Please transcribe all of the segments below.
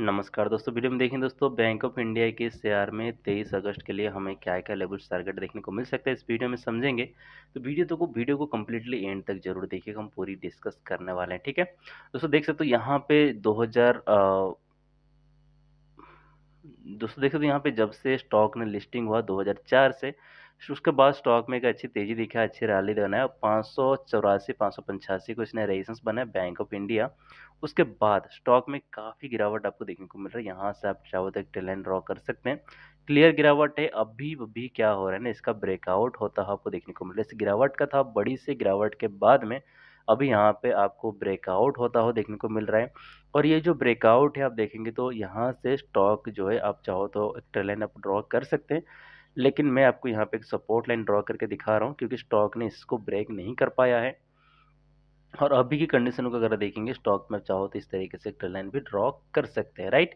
नमस्कार दोस्तों वीडियो में देखें दोस्तों बैंक ऑफ इंडिया के शेयर में 23 अगस्त के लिए हमें क्या क्या लेवल टारगेट देखने को मिल सकता है इस वीडियो में समझेंगे तो वीडियो तो को वीडियो को कम्प्लीटली एंड तक जरूर देखिएगा हम पूरी डिस्कस करने वाले हैं ठीक है दोस्तों देख सकते हो यहाँ पे 2000 हजार दोस्तों देख सकते हो यहाँ पे जब से स्टॉक ने लिस्टिंग हुआ दो से फिर उसके बाद स्टॉक में एक अच्छी तेजी दिखा अच्छी रैली बनाया पाँच सौ चौरासी पाँच सौ पंचासी को इसने रेजिस्टेंस बनाया बैंक ऑफ इंडिया उसके बाद स्टॉक में काफ़ी गिरावट आपको देखने को मिल रहा है यहाँ से आप चाहो तो एक टेलेंट ड्रॉ कर सकते हैं क्लियर गिरावट है अभी भी क्या हो रहा है ना इसका ब्रेकआउट होता है आपको देखने को मिल रहा है इस गिरावट का था बड़ी सी गिरावट के बाद में अभी यहाँ पे आपको ब्रेकआउट होता हो देखने को मिल रहा है और ये जो ब्रेकआउट है आप देखेंगे तो यहाँ से स्टॉक जो है आप चाहो तो एक ट्रेलेंड आप ड्रॉ कर सकते हैं लेकिन मैं आपको यहाँ पे एक सपोर्ट लाइन ड्रॉ करके दिखा रहा हूँ क्योंकि स्टॉक ने इसको ब्रेक नहीं कर पाया है और अभी की कंडीशन को अगर देखेंगे स्टॉक में चाहो तो इस तरीके से ट्रेल लाइन भी ड्रॉ कर सकते हैं राइट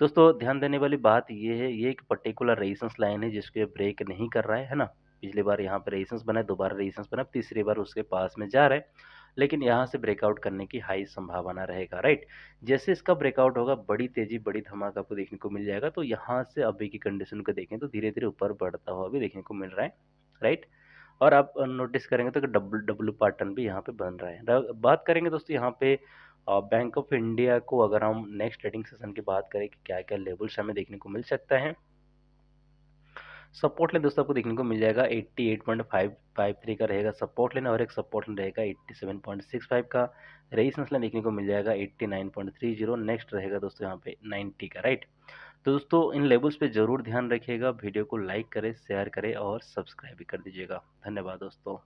दोस्तों ध्यान देने वाली बात ये है ये एक पर्टिकुलर रेजिस्टेंस लाइन है जिसको ये ब्रेक नहीं कर रहा है है ना पिछली बार यहाँ पर रेजिस्टेंस बना दोबारा रेजिस्टेंस बना तीसरी बार उसके पास में जा रहा है लेकिन यहाँ से ब्रेकआउट करने की हाई संभावना रहेगा राइट जैसे इसका ब्रेकआउट होगा बड़ी तेज़ी बड़ी धमाका आपको देखने को मिल जाएगा तो यहाँ से अभी की कंडीशन को देखें तो धीरे धीरे ऊपर बढ़ता हुआ भी देखने को मिल रहा है राइट और आप नोटिस करेंगे तो डब्लू डब्लू पैटर्न भी यहाँ पे बन रहा है बात करेंगे दोस्तों यहाँ पे बैंक ऑफ इंडिया को अगर हम नेक्स्ट ट्रेडिंग सेशन की बात करें कि क्या क्या लेवल्स हमें देखने को मिल सकता है सपोर्ट लेन दोस्तों आपको देखने को मिल जाएगा 88.553 का रहेगा सपोर्ट लेन और एक सपोर्ट लेन रहेगा 87.65 का रेजिस्टेंस लेन देखने को मिल जाएगा 89.30 नेक्स्ट रहेगा दोस्तों यहाँ पे 90 का राइट तो दोस्तों इन लेवल्स पे ज़रूर ध्यान रखिएगा वीडियो को लाइक करें शेयर करें और सब्सक्राइब भी कर दीजिएगा धन्यवाद दोस्तों